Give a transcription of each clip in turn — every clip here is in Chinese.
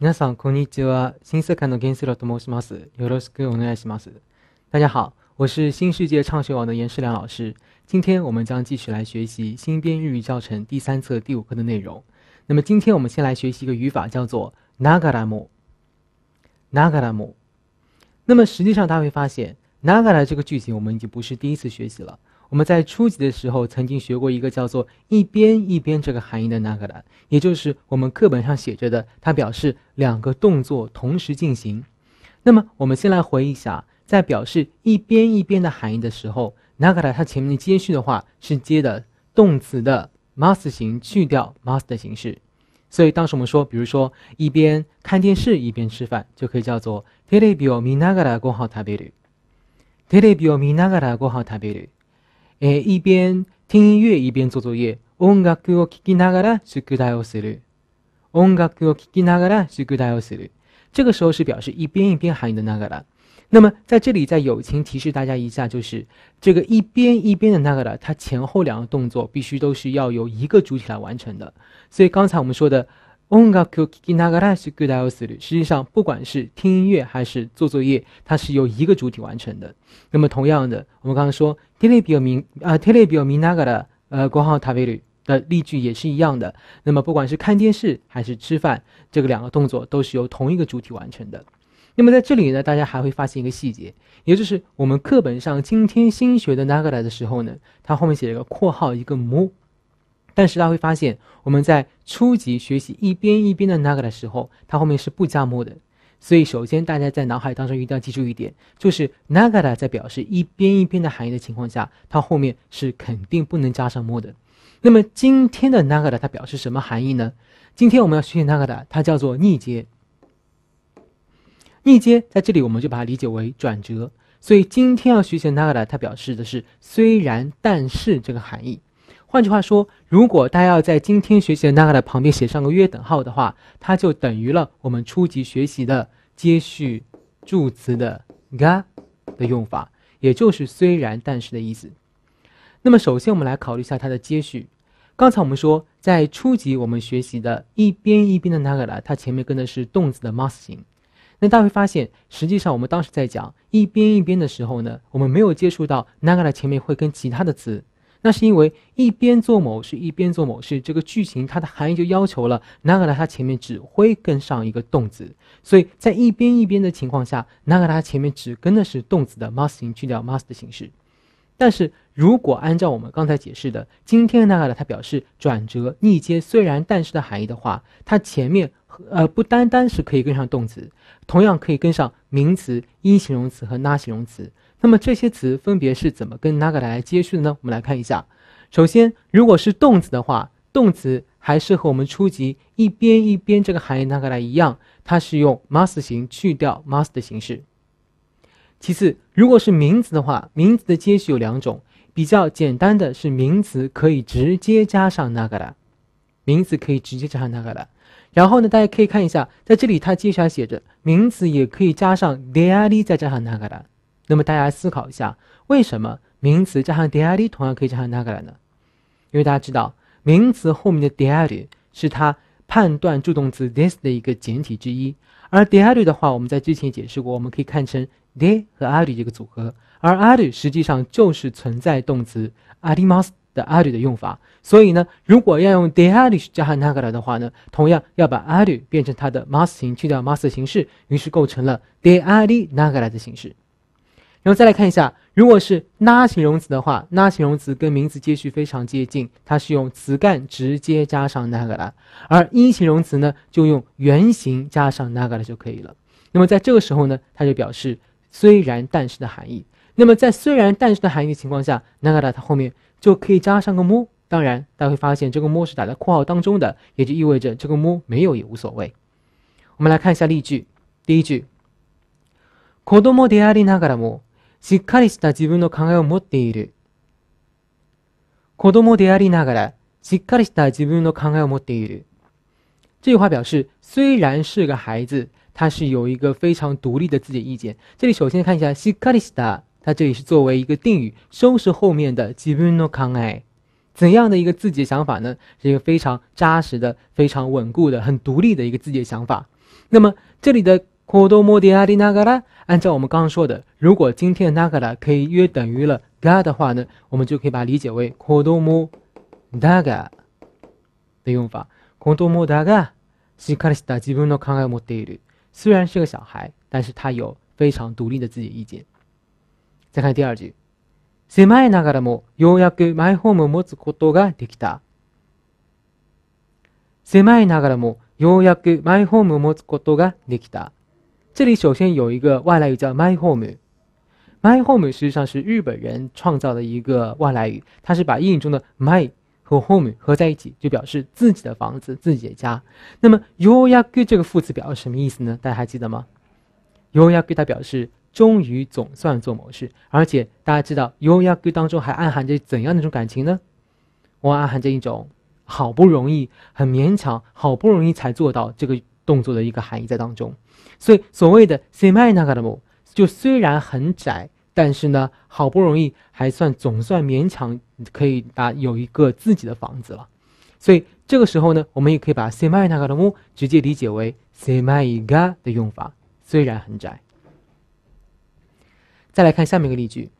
皆さんこんにちは。新世界の子語と申します。よろしくお願いします。大家好，我是新世界畅学网的严世良老师。今天我们将继续来学习新编日语教程第三册第五课的内容。那么今天我们先来学习一个语法，叫做「n a a a g r m o nagaramo。那么实际上，大家会发现「n a g a r a 这个句型，我们已经不是第一次学习了。我们在初级的时候曾经学过一个叫做“一边一边”这个含义的 a ガ a 也就是我们课本上写着的，它表示两个动作同时进行。那么我们先来回忆一下，在表示“一边一边”的含义的时候，a ガ a 它前面的接续的话是接的动词的 m ます形去掉 m t す的形式。所以当时我们说，比如说一边看电视一边吃饭，就可以叫做テレビを見ながらごは食べる。テレビを見ながらご号，食べる。诶，一边听音乐一边做作业。音乐を聞きながら宿題をする。音乐を聞きながら宿題をする。这个时候是表示一边一边含义的那个了。那么在这里，在友情提示大家一下，就是这个一边一边的那个了，它前后两个动作必须都是要由一个主体来完成的。所以刚才我们说的。实际上，不管是听音乐还是做作业，它是由一个主体完成的。那么，同样的，我们刚刚说 t e l e b i m 啊 t e l e b i o m nagara 呃括号 t a i v 的例句也是一样的。那么，不管是看电视还是吃饭，这个两个动作都是由同一个主体完成的。那么，在这里呢，大家还会发现一个细节，也就是我们课本上今天新学的 nagara 的时候呢，它后面写了一个括号一个 mu。但是大家会发现，我们在初级学习一边一边的那个的时候，它后面是不加 more 的。所以，首先大家在脑海当中一定要记住一点，就是 n a g 个的在表示一边一边的含义的情况下，它后面是肯定不能加上 more 的。那么，今天的 n a g a 它表示什么含义呢？今天我们要学习 n a g 个的，它叫做逆接。逆接在这里我们就把它理解为转折。所以，今天要学习 n a g a 它表示的是虽然但是这个含义。换句话说，如果大家要在今天学习的ナガ的旁边写上个约等号的话，它就等于了我们初级学习的接续助词的 ga 的用法，也就是虽然但是的意思。那么，首先我们来考虑一下它的接续。刚才我们说，在初级我们学习的一边一边的ナガ的，它前面跟的是动词的 m ます形。那大家会发现，实际上我们当时在讲一边一边的时候呢，我们没有接触到 n a a ガ a 前面会跟其他的词。那是因为一边做某事一边做某事这个句型它的含义就要求了那个它前面只会跟上一个动词，所以在一边一边的情况下，那个它前面只跟的是动词的 must 型去掉 must 的形式。但是如果按照我们刚才解释的，今天那个它表示转折、逆接、虽然但是的含义的话，它前面呃不单单是可以跟上动词，同样可以跟上名词、一形容词和那形容词。那么这些词分别是怎么跟 naga 来接续的呢？我们来看一下。首先，如果是动词的话，动词还是和我们初级一边一边这个含义 naga 来一样，它是用 m u s t 形去掉 m u s 的形式。其次，如果是名词的话，名词的接续有两种，比较简单的是名词可以直接加上 naga 的，名词可以直接加上 naga 的。然后呢，大家可以看一下，在这里它接下来写着，名词也可以加上 daily 再加上 naga 的。那么大家思考一下，为什么名词加上 d i a r y 同样可以加上 a 个 a 呢？因为大家知道，名词后面的 d i a r y 是它判断助动词 this 的一个简体之一。而 d i a r y 的话，我们在之前解释过，我们可以看成 de 和 a r r 这个组合。而 a r r 实际上就是存在动词 a r i m a s 的 a r r 的用法。所以呢，如果要用 d i a r y 加上 a 个 a 的话呢，同样要把 a r r 变成它的 mas 形，去掉 mas 形式，于是构成了 diari a 个 a 的形式。然后再来看一下，如果是拉形容词的话，拉形容词跟名词接续非常接近，它是用词干直接加上那个拉，而一形容词呢，就用原形加上那个拉就可以了。那么在这个时候呢，它就表示虽然但是的含义。那么在虽然但是的含义情况下，那个拉它后面就可以加上个么。当然，大家会发现这个么是打在括号当中的，也就意味着这个么没有也无所谓。我们来看一下例句，第一句，子ドモでありながらもしっかりした自分の考えを持っている。子供でありながらしっかりした自分の考えを持っている。这句话表示，虽然是个孩子，他是有一个非常独立的自己意见。这里首先看一下しっかりした，它这里是作为一个定语，修饰后面的自分の考え。怎样的一个自己的想法呢？是一个非常扎实的、非常稳固的、很独立的一个自己的想法。那么这里的子どもでありながら。按照我们刚刚说的，如果今天 n a g 可以约等于了 ga 的话呢，我们就可以把它理解为 kodomo daga 的用法。kodomo daga しっかりした自分の考えを持っている。虽然是个小孩，但是他有非常独立的自己意见。再看第二句，狭いながらもようやくマイホームを持つことができた。狭いながらもようやくマイホームを持つことができた。这里首先有一个外来语叫 my home，my home 实际上是日本人创造的一个外来语，它是把英语中的 my 和 home 合在一起，就表示自己的房子、自己的家。那么 y o r a g u 这个副词表示什么意思呢？大家还记得吗 y o r a g u 它表示终于、总算做某事，而且大家知道 y o r a g u 当中还暗含着怎样的一种感情呢？我暗含着一种好不容易、很勉强、好不容易才做到这个动作的一个含义在当中。所以所谓的 semaina k a r a m 就虽然很窄，但是呢，好不容易还算总算勉强可以啊有一个自己的房子了。所以这个时候呢，我们也可以把 semaina k a r a m 直接理解为 semaina 的用法，虽然很窄。再来看下面一个例句。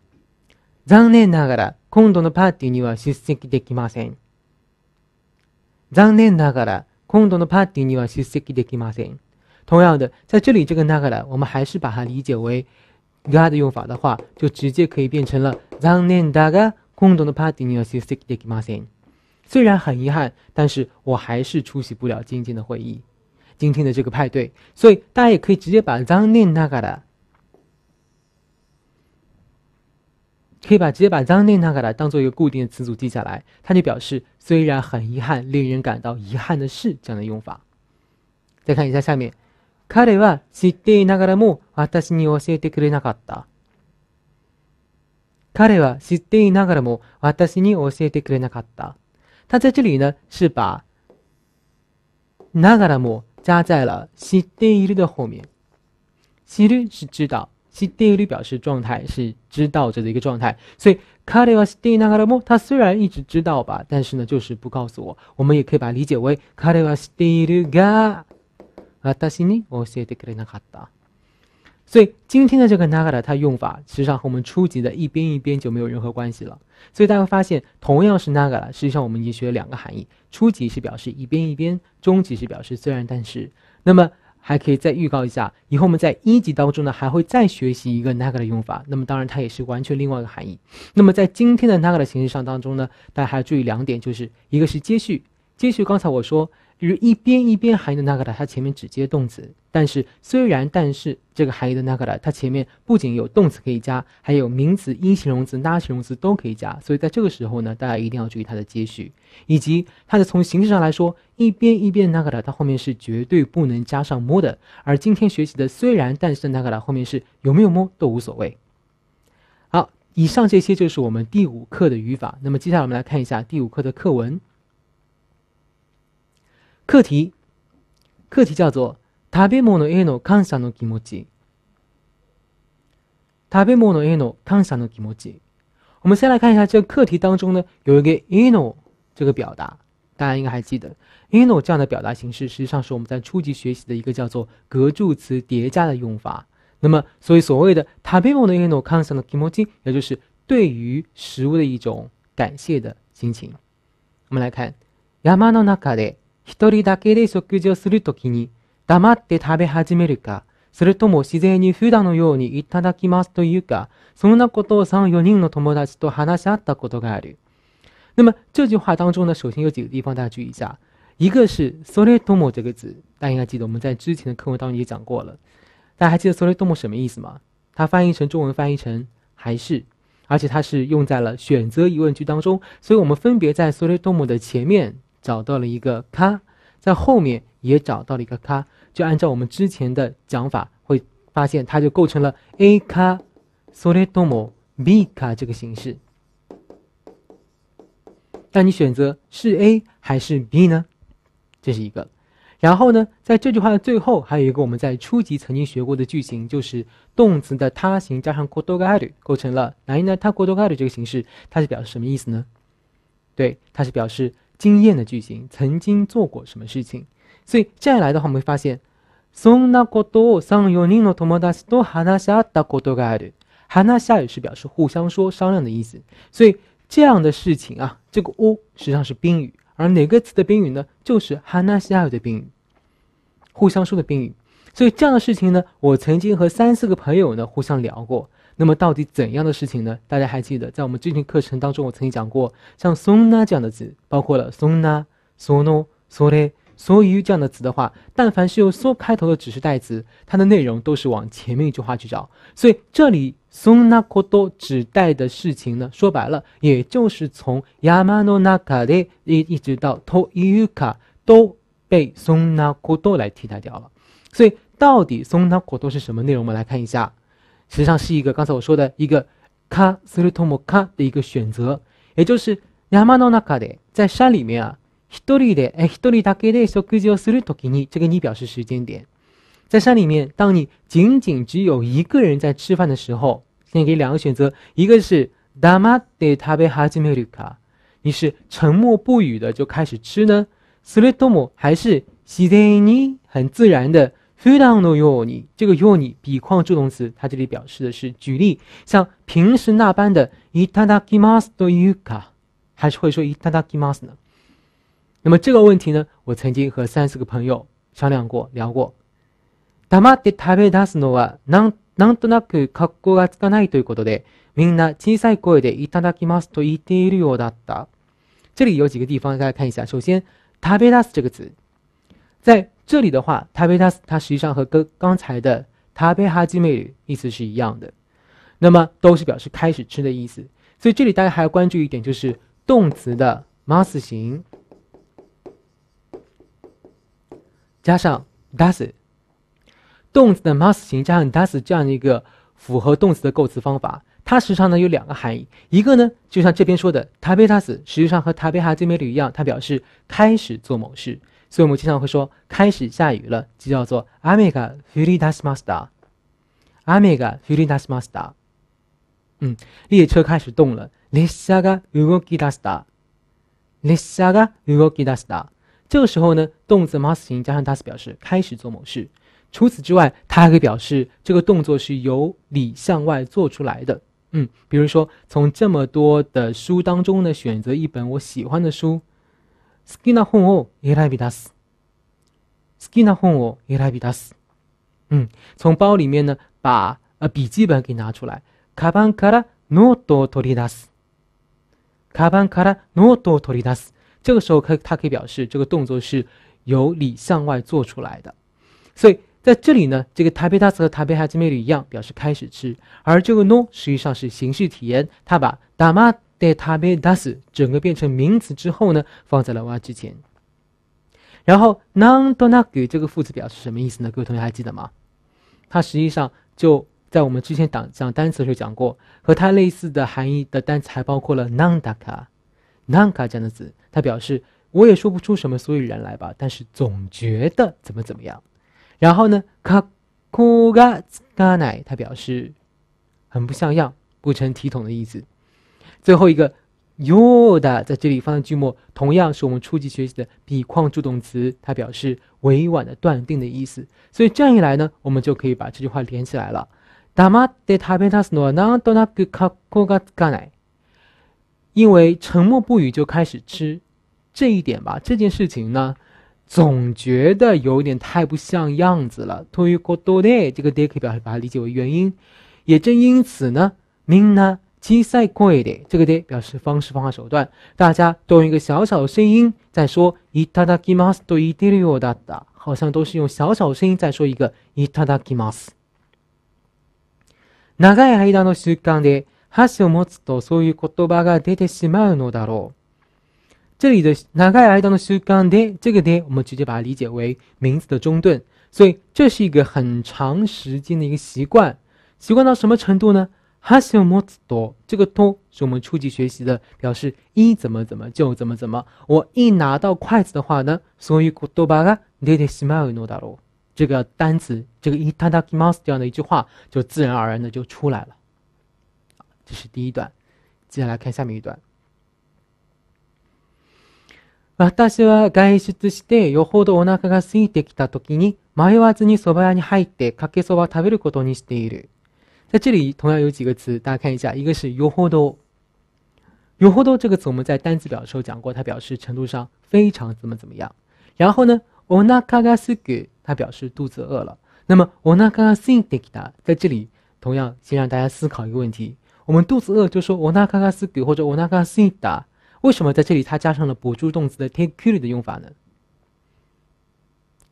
残念ながら今度のパーティーには出席できません。残念ながら今度のパーティーには出席できません。同样的，在这里，这个 n a 个 a 我们还是把它理解为 “ga” 的用法的话，就直接可以变成了 z a n g n d a 的虽然很遗憾，但是我还是出席不了今天的会议，今天的这个派对。所以大家也可以直接把 z a n g n d a a 可以把直接把 “zangne d a g a 当做一个固定的词组记下来，它就表示“虽然很遗憾，令人感到遗憾的是”这样的用法。再看一下下面。彼は知っていながらも私に教えてくれなかった。彼は知っていながらも私に教えてくれなかった。他在这里呢是把ながらも加在了知っている的后面。知る是知道，知っている表示状态是知道着的一个状态，所以彼は知っていながらも，他虽然一直知道吧，但是呢就是不告诉我。我们也可以把理解为彼は知っているが。たに、おせてくれるながだ。所以今天的这个なが a 它用法实际上和我们初级的一边一边就没有任何关系了。所以大家会发现，同样是なが a 实际上我们已经学了两个含义：初级是表示一边一边，中级是表示虽然但是。那么还可以再预告一下，以后我们在一级当中呢，还会再学习一个なが a 的用法。那么当然，它也是完全另外一个含义。那么在今天的なが a 的形式上当中呢，大家还要注意两点，就是一个是接续，接续刚才我说。比如一边一边含的那个的，它前面只接动词。但是虽然但是这个含的那个的，它前面不仅有动词可以加，还有名词、音形容词、拉形容词都可以加。所以在这个时候呢，大家一定要注意它的接续，以及它的从形式上来说，一边一边那个的，它后面是绝对不能加上摸的。而今天学习的虽然但是那个的后面是有没有摸都无所谓。好，以上这些就是我们第五课的语法。那么接下来我们来看一下第五课的课文。课题，课题叫做“食べ物への感謝の気持ち”。食べ物への感謝の気持ち。我们先来看一下这个课题当中呢有一个“ i への”这个表达，大家应该还记得“ i への”这样的表达形式，实际上是我们在初级学习的一个叫做格助词叠加的用法。那么，所以所谓的“食べ物への感謝の気持ち”，也就是对于食物的一种感谢的心情。我们来看“山のなかで”。一人だけで食事をするときに黙って食べ始めるか、それとも自然に普段のようにいただきますというか、そんなことを3、4人の友達と話し合ったことがある。那么这句话当中呢，首先有几个地方大家注意一下，一个是 “sore tomo” 这个字，大家应该记得我们在之前的课文当中也讲过了。大家还记得 “sore tomo” 什么意思吗？它翻译成中文翻译成“还是”，而且它是用在了选择疑问句当中，所以我们分别在 “sore tomo” 的前面。找到了一个卡，在后面也找到了一个卡，就按照我们之前的讲法，会发现它就构成了 A 卡 s o l e t o m o B 卡这个形式。那你选择是 A 还是 B 呢？这是一个。然后呢，在这句话的最后还有一个我们在初级曾经学过的句型，就是动词的他形加上 q o e d o g a r u 构成了 nainata q d o g a r u 这个形式，它是表示什么意思呢？对，它是表示。经验的句型曾经做过什么事情？所以再来的话，我们会发现，送那个多桑有你诺托摩达斯多汉纳夏到过多噶里，汉纳夏语是表示互相说商量的意思。所以这样的事情啊，这个 o 实际上是宾语，而哪个词的宾语呢？就是汉纳夏语的宾语，互相说的宾语。所以这样的事情呢，我曾经和三四个朋友呢互相聊过。那么到底怎样的事情呢？大家还记得，在我们之前课程当中，我曾经讲过，像 “sona” 这样的词，包括了 “sona”、“sono” o s o e 这样的词的话，但凡是由 “so” 开头的指示代词，它的内容都是往前面一句话去找。所以这里 “sona k o t o 指代的事情呢，说白了，也就是从 “yama no naka” 一一直到 “to y u k a 都被 “sona k o t o 来替代掉了。所以到底 “sona k o t o 是什么内容？我们来看一下。实际上是一个刚才我说的一个卡斯鲁托莫卡的一个选择，也就是ヤマノなかで，在山里面啊，ひとりで、ひとだけで少しをするときに，这个“你”表示时间点，在山里面，当你仅仅只有一个人在吃饭的时候，你可两个选择，一个是ダマで食べ始めるか，你是沉默不语的就开始吃呢，スルトモ还是しでに，很自然的。するあのように、这个ように，比况助动词，它这里表示的是举例，像平时那般的いただきますというか，还是会说いただきます呢？那么这个问题呢，我曾经和三四个朋友商量过、聊过。たまで食べ出すのはなんなんとなく格好がつかないということで、みんな小さい声でいただきますと言っているようだった。这里有几个地方，大家看一下。首先，食べ出す这个词。在这里的话 t a b i t a 它实际上和刚刚才的 t a b t h a j i 意思是一样的，那么都是表示开始吃的意思。所以这里大家还要关注一点，就是动词的 mas 型加上 das，动词的 mas 型加上 das 这样的一个符合动词的构词方法，它时常呢有两个含义，一个呢就像这边说的 t a b i t a s 实际上和 t a b t h a j i m 一样，它表示开始做某事。所以我们经常会说，开始下雨了，就叫做阿梅嘎菲里达斯马斯塔。阿梅 a s Master 嗯，列车开始动了，列萨嘎 saga 斯达，列萨嘎乌罗 a s 斯 a 这个时候呢，动词 s s 形加上 does 表示开始做某事。除此之外，它还可以表示这个动作是由里向外做出来的。嗯，比如说，从这么多的书当中呢，选择一本我喜欢的书。好きな本を選び出す。好きな本を選び出す。嗯，从包里面呢，把呃笔记本给拿出来。カバンからノートを取り出す。カバンからノートを取り出す。这个时候可它可以表示这个动作是由里向外做出来的。所以在这里呢，这个食べる出す和食べる始める一样，表示开始吃。而这个ノ实际上是形式体验，它把だま在他被打死，整个变成名词之后呢，放在了我之前。然后 “non donaku” 这个副词表示什么意思呢？各位同学还记得吗？它实际上就在我们之前讲讲单词的时候讲过。和它类似的含义的单词还包括了 “non daka”、“nonka” 这样的词，它表示我也说不出什么所以然来吧，但是总觉得怎么怎么样。然后呢，“kaku ga g a na” 它表示很不像样、不成体统的意思。最后一个，yo 的在这里放在句末，同样是我们初级学习的比况助动词，它表示委婉的断定的意思。所以这样一来呢，我们就可以把这句话连起来了。因为沉默不语就开始吃这一点吧，这件事情呢，总觉得有点太不像样子了。因为这个 deki 表示把它理解为原因，也正因此呢，mina。小さい声で，这个“的”表示方式、方法、手段，大家都用一个小小的声音在说。いただきますと、イデリオだだ，好像都是用小小的声音在说一个いただきます。長い間の習慣で、箸を持つとそういう言葉が出てしまうのだろ。这里的長い間の習慣で，这个“的”我们直接把它理解为名字的中顿，所以这是一个很长时间的一个习惯。习惯到什么程度呢？哈を持つと、这个と是我们初级学习的，表示一怎么怎么就怎么怎么。我一拿到筷子的话呢，いう言葉が出てしまうのだろう。这个单词，这个いただきます这样的一句话，就自然而然的就出来了。这是第一段，接下来看下面一段。私は外出してよほどお腹が空いてきた時に迷わずに蕎麦屋に入ってかけそば食べることにしている。在这里同样有几个词，大家看一下，一个是 y o h o d o y o h o d o 这个词我们在单词表的时候讲过，它表示程度上非常怎么怎么样。然后呢，onakagashi，它表示肚子饿了。那么 o n a k a g a s i n kita 在这里同样先让大家思考一个问题：我们肚子饿就说 o n a k a g a s h 或者 o n a k a s h i t a 为什么在这里它加上了补助动词的 t a k e c u r e 的用法呢？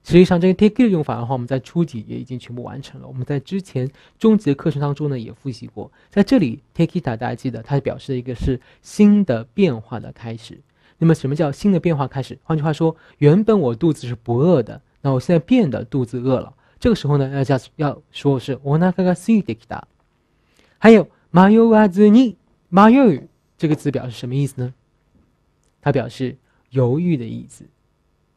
实际上，这个 take 的用法的话，我们在初级也已经全部完成了。我们在之前中级的课程当中呢，也复习过。在这里 t a k e i t 大家记得，它表示的一个是新的变化的开始。那么，什么叫新的变化开始？换句话说，原本我肚子是不饿的，那我现在变得肚子饿了。这个时候呢，要加，要说是我なんかが e い t きた。还有、迷うはずに o u 这个字表示什么意思呢？它表示犹豫的意思。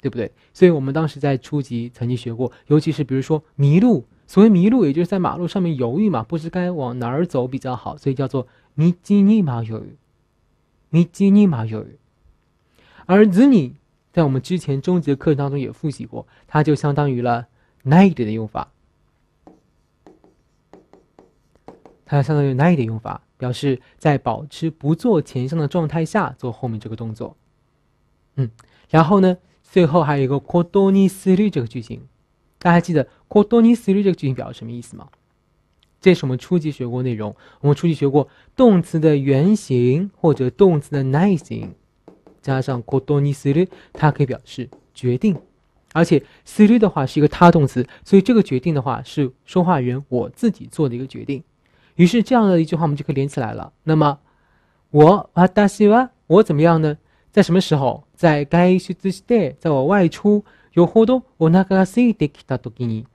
对不对？所以，我们当时在初级曾经学过，尤其是比如说迷路。所谓迷路，也就是在马路上面犹豫嘛，不知该往哪儿走比较好，所以叫做迷基尼马犹豫，迷基尼马犹豫。而 zuni 在我们之前中级的课程当中也复习过，它就相当于了 n i negative 的用法，它相当于 n i negative 的用法，表示在保持不做前上的状态下做后面这个动作。嗯，然后呢？最后还有一个 kotoni s i r u 这个句型，大家还记得 kotoni s i r u 这个句型表示什么意思吗？这是我们初级学过内容。我们初级学过动词的原型或者动词的 naiing 加上 kotoni s i r u 它可以表示决定。而且 s i r u 的话是一个他动词，所以这个决定的话是说话人我自己做的一个决定。于是这样的一句话我们就可以连起来了。那么我私は我怎么样呢？在什么时候在外出して、在我外出、よほどお腹が空いてきた時に、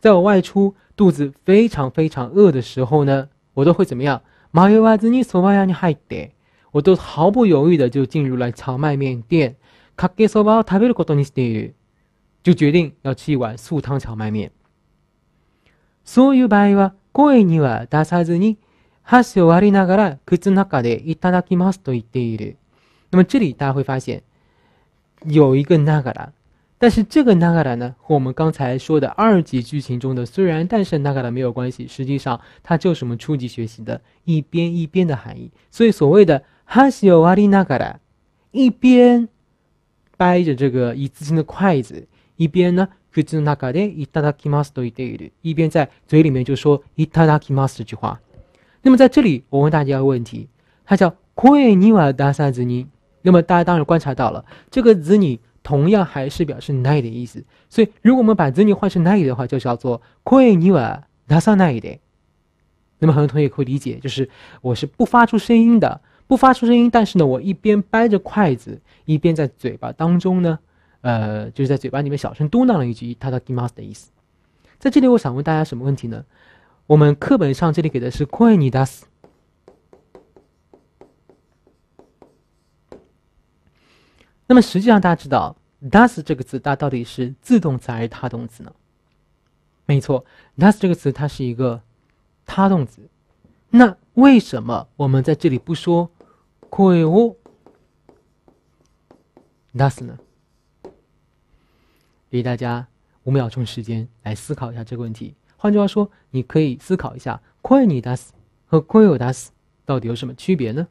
在我外出、肚子非常非常饿的时候呢、我都会怎么样迷わずに蕎麦屋に入って、我都毫不犹豫的就进入了荞麦面店。かけそばを食べることにしている。就决定要吃一碗素汤荞麦面。そういう場合は、声には出さずに、箸を割りながら靴の中でいただきますと言っている。那么这里大家会发现有一个纳嘎达，但是这个纳嘎达呢和我们刚才说的二级剧情中的虽然但是纳嘎达没有关系，实际上它就是我们初级学习的一边一边的含义。所以所谓的哈 i nagara，一边掰着这个一次性的筷子，一边呢，可自纳嘎的伊达达基马斯的一对一，一边在嘴里面就说伊达达基马斯这句话。那么在这里我问大家一个问题，它叫库耶尼瓦达萨兹那么大家当然观察到了，这个 z 女 n 同样还是表示“奈”的意思。所以，如果我们把 z 女 ni” 换成“奈”的话，就叫做 “ku ni wa nasai de”。那么，很多同学可以理解，就是我是不发出声音的，不发出声音，但是呢，我一边掰着筷子，一边在嘴巴当中呢，呃，就是在嘴巴里面小声嘟囔了一句“他的 dimas” 的意思。在这里，我想问大家什么问题呢？我们课本上这里给的是 “ku ni das”。那么实际上，大家知道，does 这个词它到底是自动词还是他动词呢？没错，does 这个词它是一个他动词。那为什么我们在这里不说“困我 does” 呢？给大家五秒钟时间来思考一下这个问题。换句话说，你可以思考一下“ n 你 does” 和“困我 does” 到底有什么区别呢？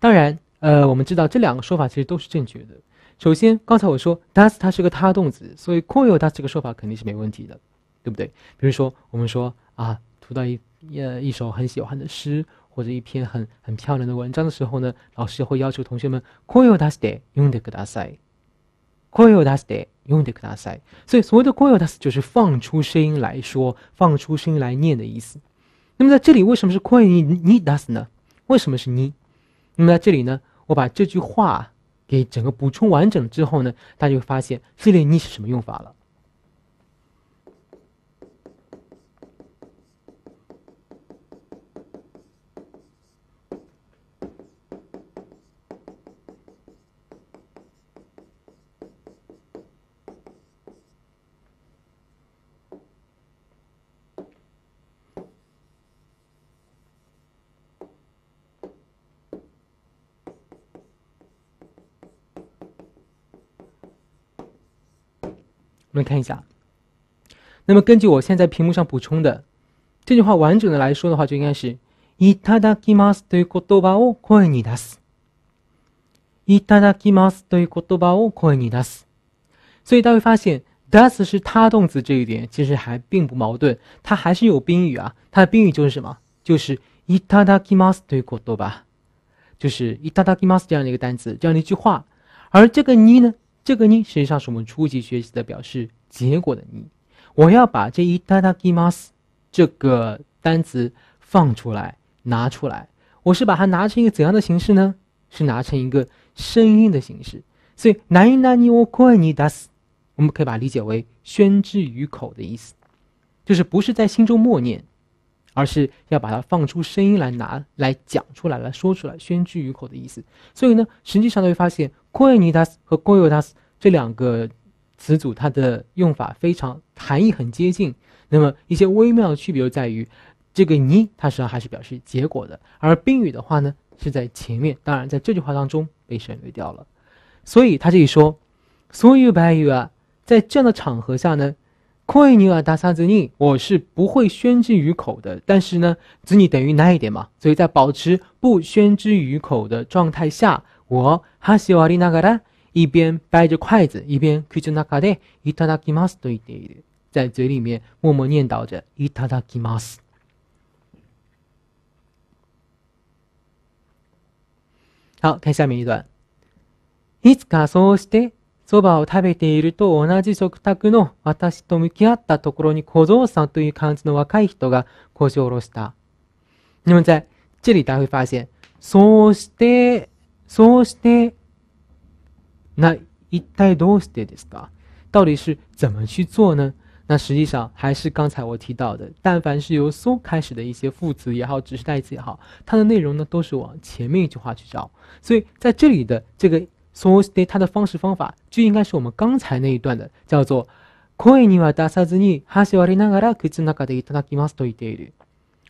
当然，呃，我们知道这两个说法其实都是正确的。首先，刚才我说 d e s 它是个它动词，所以 quoyo d e s 这个说法肯定是没问题的，对不对？比如说我们说啊，读到一呃一首很喜欢的诗或者一篇很很漂亮的文章的时候呢，老师会要求同学们 quoyo d o s e s u n d e k dasai，q u o i l d o s e s u n d e k d a s i 所以所谓的 quoyo d e s 就是放出声音来说，放出声音来念的意思。那么在这里为什么是 q u l l 你 n d d e s 呢？为什么是 n 那么在这里呢，我把这句话给整个补充完整之后呢，大家就会发现“这里你是什么用法了。我们看一下，那么根据我现在屏幕上补充的这句话，完整的来说的话，就应该是“いただきますという言葉を声に出す”。いただきますという言葉を声に出す，所以大家会发现 “das” 是他动词这一点其实还并不矛盾，它还是有宾语啊，它的宾语就是什么？就是“いただきますという言葉”，就是“いただきます”这样的一个单词，这样的一句话，而这个“你”呢？这个呢，实际上是我们初级学习的表示结果的你。我要把这一哒 a d a k i m a s 这个单词放出来、拿出来，我是把它拿成一个怎样的形式呢？是拿成一个声音的形式。所以 nani n a das，我们可以把它理解为宣之于口的意思，就是不是在心中默念，而是要把它放出声音来拿来讲出来、来说出来，宣之于口的意思。所以呢，实际上你会发现。“koi ni t a s 和 “koi t a s 这两个词组，它的用法非常，含义很接近。那么一些微妙的区别就在于，这个 n 它实际上还是表示结果的，而宾语的话呢是在前面。当然，在这句话当中被省略掉了。所以他这里说：“so you buy you 啊，在这样的场合下呢，koi ni das z n 我是不会宣之于口的。但是呢子 n i 等于那一点嘛，所以在保持不宣之于口的状态下。”我还是我里那个人，一边掰着筷子，一边看着那卡的“いただきます”对对，在嘴里面默默念叨着“いただきます”。好看下面一段。いつかそしてそばを食べていると同じ食卓の私と向き合ったところに小増さんという感じの若い人が腰を下した。你们在这里，大会发现，そして。して、那一带都是这个，到底是怎么去做呢？那实际上还是刚才我提到的，但凡是由 “so” 开始的一些副词也好，指示代词也好，它的内容呢都是往前面一句话去找。所以在这里的这个 “so”，它的方式方法就应该是我们刚才那一段的，叫做 “koi ni wa dasazu ni hashi wa ni n a て a r a k i z n a kade i t n a k a r u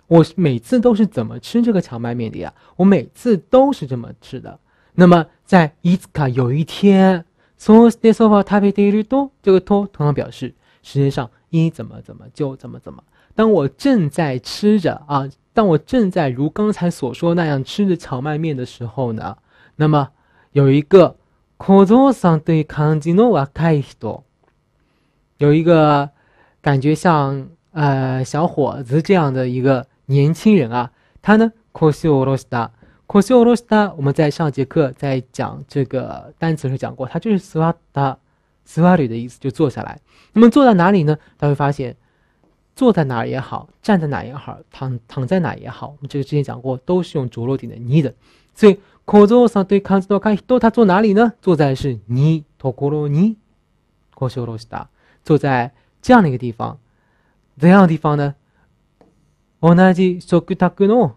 我每次都是怎么吃这个荞麦面的呀？我每次都是这么吃的。那么，在伊兹卡有一天，这个“托”同样表示时间上一怎么怎么就怎么怎么。当我正在吃着啊，当我正在如刚才所说那样吃着荞麦面的时候呢，那么有一个课桌上对康吉诺瓦盖西多，有一个感觉像呃小伙子这样的一个年轻人啊，他呢，可惜俄罗斯达。坐下来，我们在上节课在讲这个单词时讲过，它就是 s u t a s u a r 的意思，就坐下来。那么坐在哪里呢？大家会发现，坐在哪儿也好，站在哪儿也好，躺躺在哪儿也好，我们这个之前讲过，都是用着落点的 “ni” 的。所以 o s o 对 k a n o k a i 他坐哪里呢？坐在是 “ni”、“tokoro”、“ni” i o s o r o s t a 坐在这样的一个地方。怎样的地方呢？同じ食卓の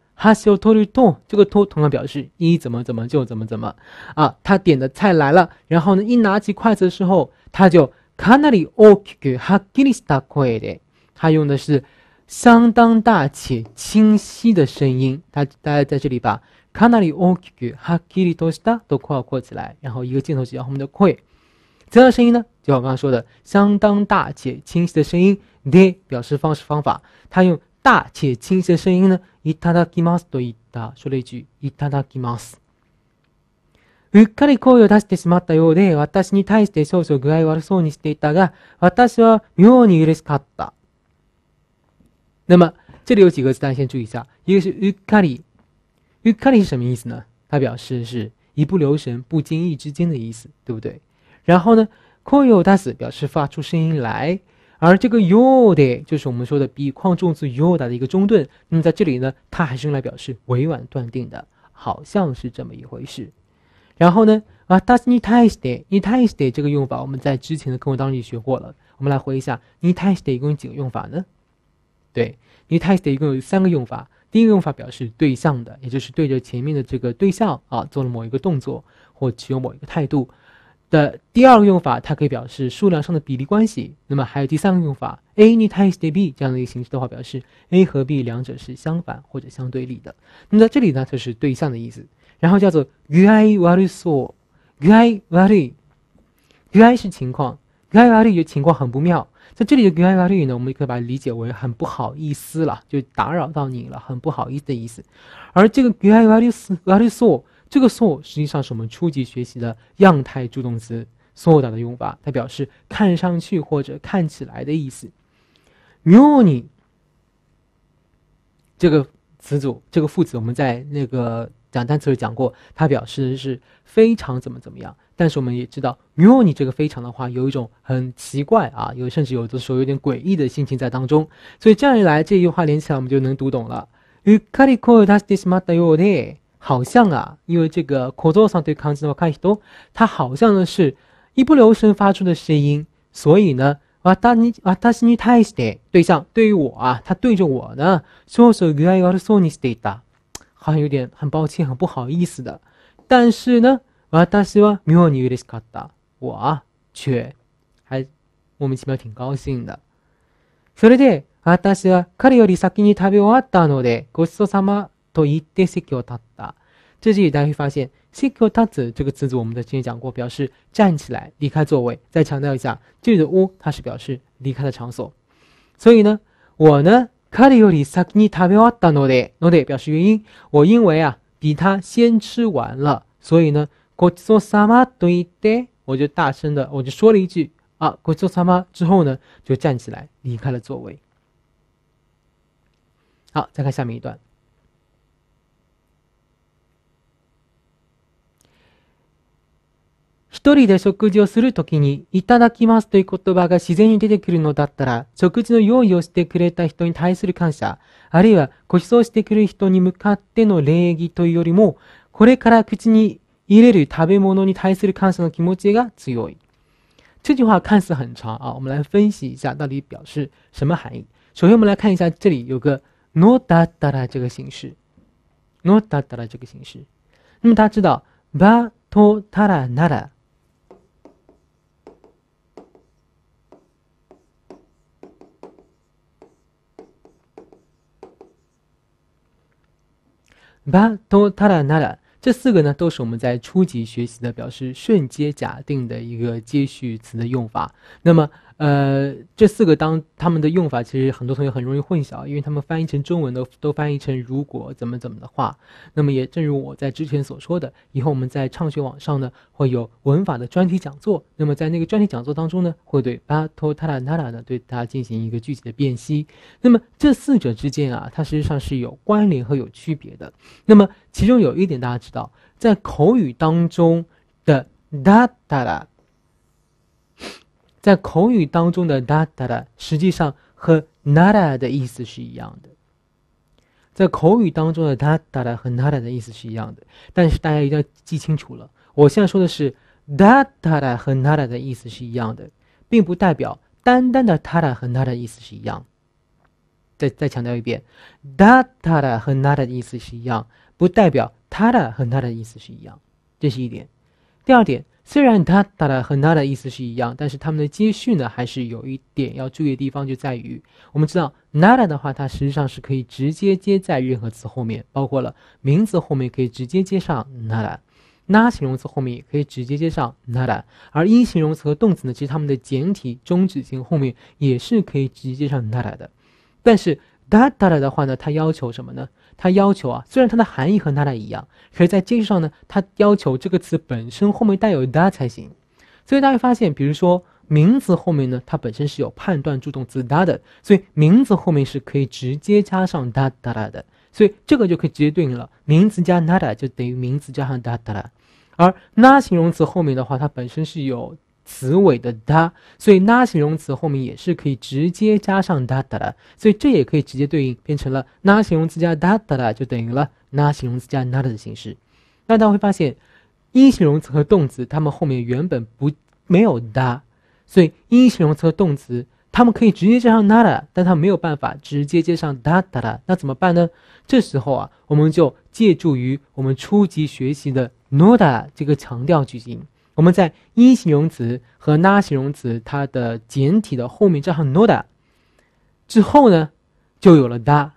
哈修托里托，这个托同样表示一怎么怎么就怎么怎么，啊，他点的菜来了，然后呢，一拿起筷子的时候，他就卡那里哦，哈，他用的是相当大且清晰的声音，他大家在这里把卡那里した都括号括起来，然后一个镜头向后面的会，这样的声音呢，就我刚刚说的相当大且清晰的声音，的表示方式方法，他用。大且清晰的声音呢、いただきますと言った、それ一句、いただきます。うっかり声を出してしまったようで、私に対して少々具合悪そうにしていたが、私は妙に嬉しかった。那么、这里有几个字，大家先注意一下。一个是うっかり，うっかり是什么意思呢？它表示是一不留神、不经意之间的意思，对不对？然后呢，声を出す表示发出声音来。而这个 y o d 就是我们说的比况重词요다的一个中顿。那么在这里呢，它还是用来表示委婉断定的，好像是这么一回事。然后呢，啊，d s t 시니 t 이스테니타이스테这个用法我们在之前的课文当中也学过了。我们来回忆一下，t a s t e 一共有几个用法呢？对，t a s t e 一共有三个用法。第一个用法表示对象的，也就是对着前面的这个对象啊，做了某一个动作或持有某一个态度。的第二个用法，它可以表示数量上的比例关系。那么还有第三个用法，a 逆态对 b 这样的一个形式的话，表示 a 和 b 两者是相反或者相对立的。那么在这里呢，就是对象的意思。然后叫做 g u i wai s o g u i w a i g u i 是情况 g u i wai 就情况很不妙。在这里的 g u i wai 呢，我们可以把它理解为很不好意思了，就打扰到你了，很不好意思的意思。而这个 g u i wai su r i su。这个 “so” 实际上是我们初级学习的样态助动词 “so” 的用法，它表示看上去或者看起来的意思 m u i 这个词组，这个副词我们在那个讲单词时讲过，它表示的是非常怎么怎么样。但是我们也知道 m u i 这个非常的话，有一种很奇怪啊，有甚至有的时候有点诡异的心情在当中。所以这样一来，这句话连起来我们就能读懂了。“u kari koi a dis mata o de”。好像啊，因为这个口ゾ上对抗感的话，感じ多，他好像呢是一不留神发出的声音，所以呢，私は私はに対して对象对于我啊，他对着我呢，说うすそうにしてた，好像有点很抱歉、很不好意思的。但是呢，私は妙に嬉しいから、我却还莫名其妙挺高兴的。それで私は彼より先に食べ終わったのでごちそうさま。と一で席をたた。在这里，大家会发现“ s 席をた t 这个词组，我们在之前讲过，表示站起来离开座位。再强调一下，这里的“屋”它是表示离开的场所。所以呢，我呢、カリオリサキニタビヲダノデ、ノデ表示原因，我因为啊比他先吃完了，所以呢、こっちぞサマドイデ，我就大声的我就说了一句啊、こっちぞサマ之后呢，就站起来离开了座位。好，再看下面一段。一人で食事をするときに、いただきますという言葉が自然に出てくるのだったら、食事の用意をしてくれた人に対する感謝、あるいはご馳走してくる人に向かっての礼儀というよりも、これから口に入れる食べ物に対する感謝の気持ちが強い。这句话看似很长啊，我们来分析一下到底表示什么含义。首先，我们来看一下这里有个 “no da da d 这个形式，“no da da d 这个形式。那么大家知道 “ba to ta 巴、a n a 纳 a 这四个呢，都是我们在初级学习的表示瞬间假定的一个接续词的用法。那么。呃，这四个当他们的用法，其实很多同学很容易混淆，因为他们翻译成中文都都翻译成“如果怎么怎么的话”。那么也正如我在之前所说的，以后我们在畅学网上呢会有文法的专题讲座。那么在那个专题讲座当中呢，会对巴托塔拉塔拉呢对它进行一个具体的辨析。那么这四者之间啊，它实际上是有关联和有区别的。那么其中有一点大家知道，在口语当中的哒哒哒。在口语当中的哒哒哒，实际上和 d 哒的意思是一样的。在口语当中的哒哒哒和 d 哒的意思是一样的，但是大家一定要记清楚了。我现在说的是哒哒哒和哒哒的意思是一样的，并不代表单单的哒哒和 d 哒的意思是一样。再再强调一遍，哒哒哒和 d 哒的意思是一样，不代表哒哒和 d 哒的意思是一样，这是一点。第二点。虽然它“纳拉”和“纳的意思是一样，但是它们的接续呢，还是有一点要注意的地方，就在于我们知道“纳拉”的话，它实际上是可以直接接在任何词后面，包括了名词后面可以直接接上“纳拉”，那形容词后面也可以直接接上“纳拉”，而音形容词和动词呢，其实它们的简体中止型后面也是可以直接上“纳拉”的，但是。哒哒哒的话呢，它要求什么呢？它要求啊，虽然它的含义和哒哒一样，可是在句式上呢，它要求这个词本身后面带有哒才行。所以大家会发现，比如说名词后面呢，它本身是有判断助动词哒的，所以名词后面是可以直接加上哒哒哒的。所以这个就可以直接对应了，名词加哒哒就等于名词加上哒哒哒，而那形容词后面的话，它本身是有。词尾的哒，所以拉形容词后面也是可以直接加上哒哒的，所以这也可以直接对应变成了拉形容词加哒哒哒，就等于了拉形容词加 n o t 的形式。那大家会发现，一形容词和动词它们后面原本不没有哒，所以一形容词和动词它们可以直接加上 n o t 但它没有办法直接接上哒哒哒，那怎么办呢？这时候啊，我们就借助于我们初级学习的 n o d a 这个强调句型。我们在阴形容词和 na 形容词它的简体的后面加上 noda 之后呢，就有了 da，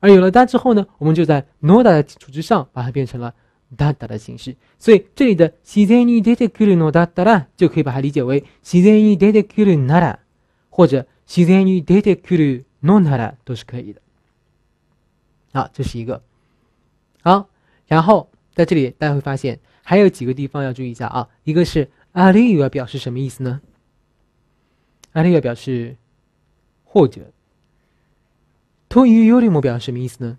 而有了 da 之后呢，我们就在 noda 的基础之上把它变成了 da da 的形式，所以这里的 sizeni d e t e k u noda da da 就可以把它理解为 sizeni d e t k a 或者 sizeni d e t e u n o a 都是可以的。好，这是一个好，然后在这里大家会发现。还有几个地方要注意一下啊，一个是 a 阿里亚表示什么意思呢？a 阿里亚表示或者。y 于 r 里姆表示什么意思呢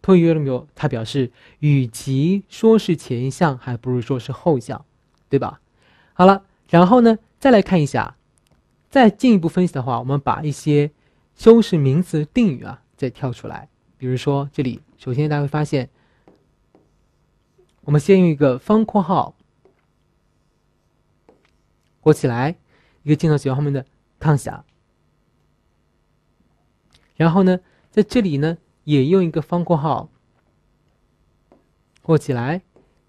？y 于 r 里姆它表示与其说是前项，还不如说是后项，对吧？好了，然后呢，再来看一下，再进一步分析的话，我们把一些修饰名词定语啊再跳出来，比如说这里，首先大家会发现。我们先用一个方括号括起来一个镜头写后面的抗霞。然后呢，在这里呢，也用一个方括号括起来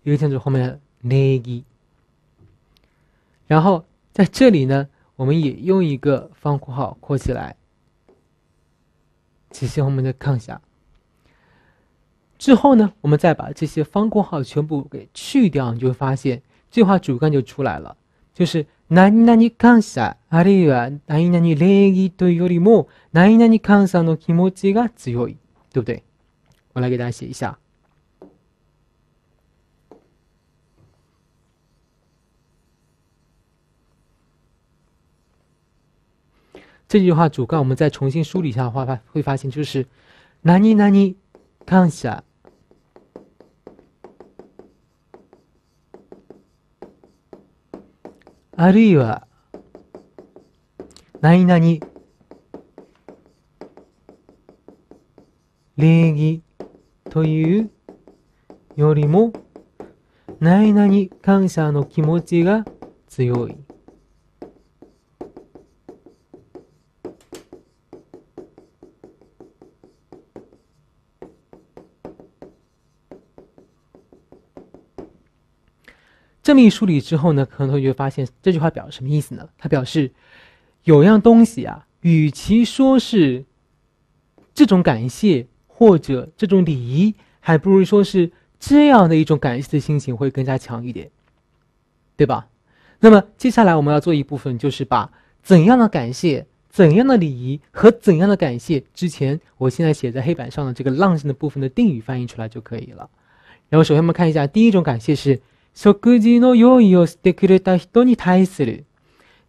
一个镜头后面的 negi，然后在这里呢，我们也用一个方括号括起来，只是我们的抗下。之后呢，我们再把这些方括号全部给去掉，你就会发现这句话主干就出来了，就是哪里哪里感謝あるいはナニナ礼儀というよりもナニ感謝の気持ちが強い，对不对？我来给大家写一下。这句话主干我们再重新梳理一下的话，发会发现就是ナニナニ感謝。あるいは、何々、礼儀というよりも、何々感謝の気持ちが強い。这么梳理之后呢，可能同学发现这句话表示什么意思呢？它表示有样东西啊，与其说是这种感谢或者这种礼仪，还不如说是这样的一种感谢的心情会更加强一点，对吧？那么接下来我们要做一部分，就是把怎样的感谢、怎样的礼仪和怎样的感谢之前我现在写在黑板上的这个浪性的部分的定语翻译出来就可以了。然后首先我们看一下，第一种感谢是。食事の用意をしてくれた人に対する、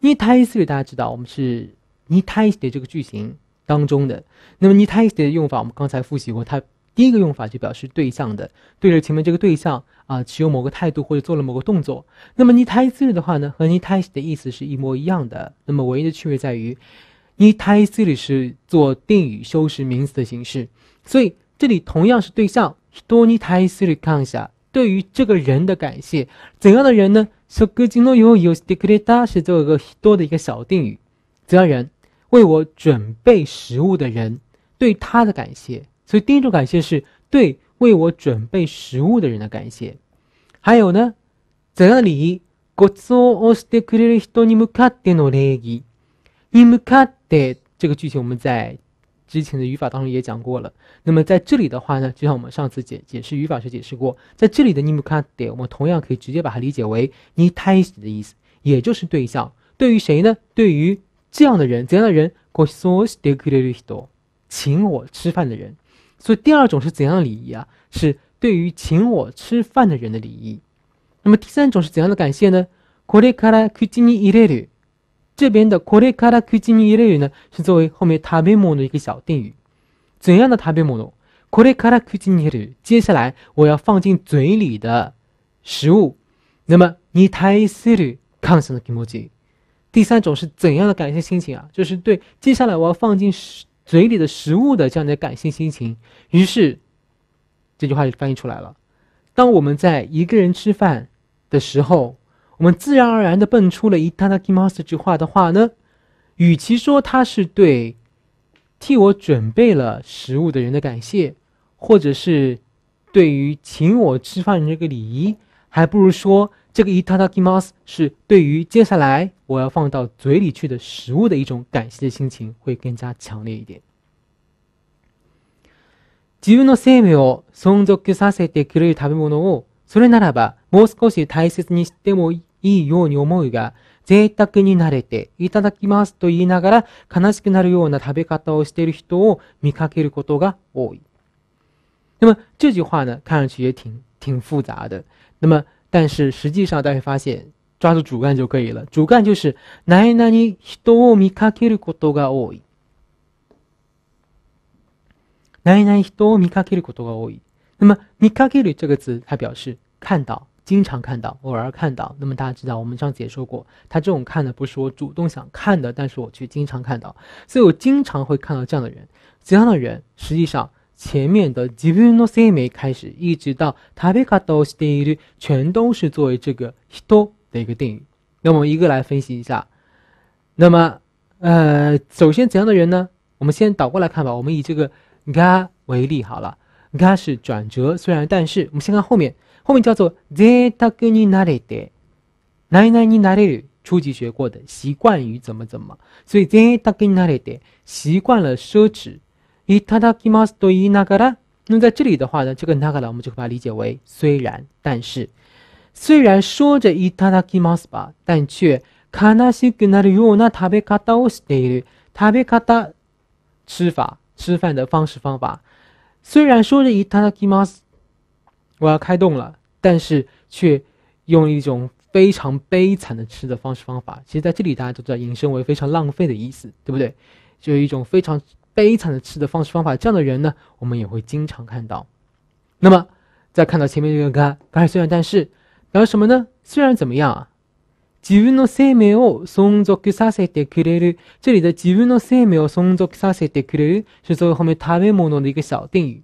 に対する大家知道，我们是に対して这个句型当中的。那么に対して的用法，我们刚才复习过，它第一个用法就表示对象的，对着前面这个对象啊，持有某个态度或者做了某个动作。那么に対する的话呢，和に対して的意思是一模一样的。那么唯一的区别在于，に対する是做定语修饰名词的形式，所以这里同样是对象。人に対する感一对于这个人的感谢，怎样的人呢？Sokejinoyu t r 是做一个多的一个小定语，怎样人？为我准备食物的人，对他的感谢。所以第一种感谢是对为我准备食物的人的感谢。还有呢？在哪里 g o t s o y s t e k u r e t e h o ni m u k a e no e i n m u a e 这个句型我们在之前的语法当中也讲过了，那么在这里的话呢，就像我们上次解解释语法时解释过，在这里的 n i m k a d e 我们同样可以直接把它理解为 nitai 的意思，也就是对象。对于谁呢？对于这样的人，怎样的人 o s o s e k r i t o 请我吃饭的人。所以第二种是怎样的礼仪啊？是对于请我吃饭的人的礼仪。那么第三种是怎样的感谢呢 k o e k a r a u e 这边的“コレ i ラクジニエル”呢，是作为后面“食べ o 的一个小定语。怎样的“ r べ k コレカラクジニエル。接下来我要放进嘴里的食物。那么你たいする、kimoji。第三种是怎样的感性心情啊？就是对接下来我要放进嘴里的食物的这样的感性心情。于是这句话就翻译出来了：当我们在一个人吃饭的时候。我们自然而然地蹦出了一たたきます这句话的话呢，与其说它是对替我准备了食物的人的感谢，或者是对于请我吃饭的这个礼仪，还不如说这个一たたきます是对于接下来我要放到嘴里去的食物的一种感谢的心情会更加强烈一点。自分の生命を存続させてくれる食べ物をそれならばもう少し大切にしてもいいように思うが、贅沢に慣れていただきますと言いながら悲しくなるような食べ方をしている人を見かけることが多い。那么这句话呢，看上去也挺挺复杂的。那么，但是实际上大家会发现，抓住主干就可以了。主干就是“何々人を見かけることが多い”。何々人を見かけることが多い。那么“見かける”这个词，它表示看到。经常看到，偶尔看到。那么大家知道，我们上次也说过，他这种看的不是我主动想看的，但是我却经常看到，所以我经常会看到这样的人。怎样的人？实际上前面的ジブノセイメイ开始，一直到タビカドシデル，全都是作为这个ヒ o 的一个定语。那么一个来分析一下。那么，呃，首先怎样的人呢？我们先倒过来看吧。我们以这个 ga 为例好了，g a 是转折，虽然但是，我们先看后面。后面叫做 “zeta kuni narete”，奈奈尼 narete，初级学过的习惯于怎么怎么，所以 “zeta kuni narete” 习惯了奢侈。itadakimasu 对那个啦，那么在这里的话呢，这个“那个啦”我们就可以把它理解为虽然但是，虽然说着 itadakimasu 吧，但却 kanasu kinaru yo na tabekata o shiteru tabekata 吃法吃饭的方式方法，虽然说着 itadakimasu。我要开动了，但是却用一种非常悲惨的吃的方式方法。其实，在这里大家都知道，引申为非常浪费的意思，对不对？就一种非常悲惨的吃的方式方法。这样的人呢，我们也会经常看到。那么，再看到前面这个“干”，刚才虽然但是，然后什么呢？虽然怎么样？啊？这里的“吉温诺塞梅奥松佐克萨塞德克雷鲁”是作为后面“塔维莫诺”的一个小定语，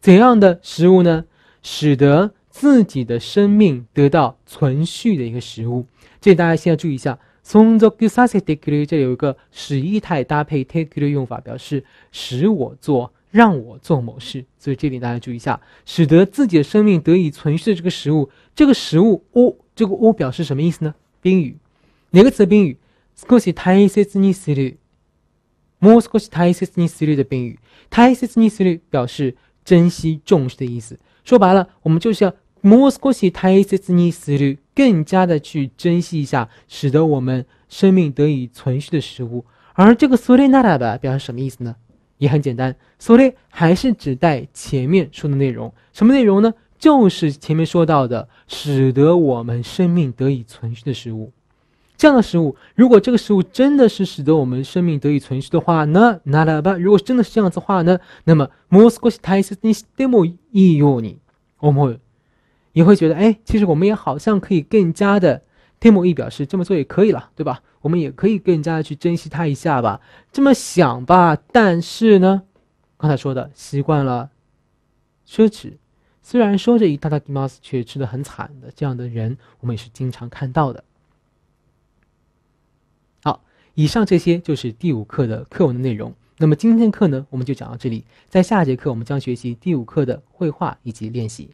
怎样的食物呢？使得自己的生命得到存续的一个食物，这里大家现在注意一下。从这个 s i t 这里有一个使意态搭配 take 的用法，表示使我做、让我做某事。所以这里大家注意一下，使得自己的生命得以存续的这个食物，这个食物 o 这个 o 表示什么意思呢？宾语，哪个词的宾语？m o s e consider 的宾语 c 切に s i 表示珍惜、重视的意思。说白了，我们就是要 m o s u o s h t y s i z n i s l 更加的去珍惜一下，使得我们生命得以存续的食物。而这个 solenada 表示什么意思呢？也很简单 s o 还是指代前面说的内容，什么内容呢？就是前面说到的，使得我们生命得以存续的食物。这样的食物，如果这个食物真的是使得我们生命得以存续的话呢？那如果真的是这样子的话呢？那么，moskogis taistin d 我们会也会觉得，哎，其实我们也好像可以更加的 demo 表示这么做也可以了，对吧？我们也可以更加的去珍惜它一下吧，这么想吧。但是呢，刚才说的习惯了奢侈，虽然说这一大袋 dimas 却吃的很惨的，这样的人我们也是经常看到的。以上这些就是第五课的课文的内容。那么今天课呢，我们就讲到这里。在下节课，我们将学习第五课的绘画以及练习。